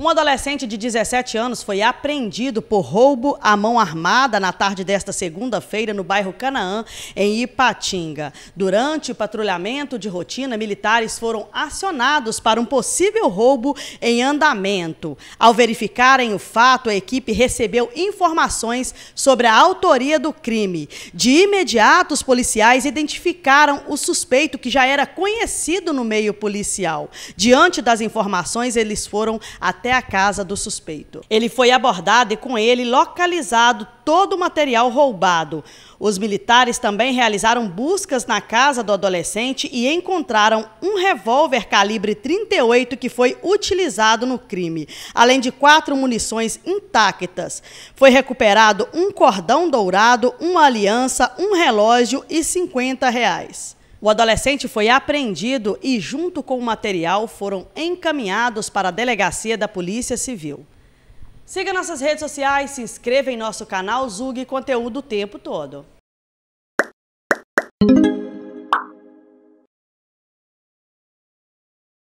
Um adolescente de 17 anos foi apreendido por roubo à mão armada na tarde desta segunda-feira no bairro Canaã, em Ipatinga. Durante o patrulhamento de rotina, militares foram acionados para um possível roubo em andamento. Ao verificarem o fato, a equipe recebeu informações sobre a autoria do crime. De imediato, os policiais identificaram o suspeito que já era conhecido no meio policial. Diante das informações, eles foram até até a casa do suspeito. Ele foi abordado e com ele localizado todo o material roubado. Os militares também realizaram buscas na casa do adolescente e encontraram um revólver calibre 38 que foi utilizado no crime, além de quatro munições intactas. Foi recuperado um cordão dourado, uma aliança, um relógio e 50 reais. O adolescente foi apreendido e, junto com o material, foram encaminhados para a delegacia da Polícia Civil. Siga nossas redes sociais, se inscreva em nosso canal Zug Conteúdo o tempo todo.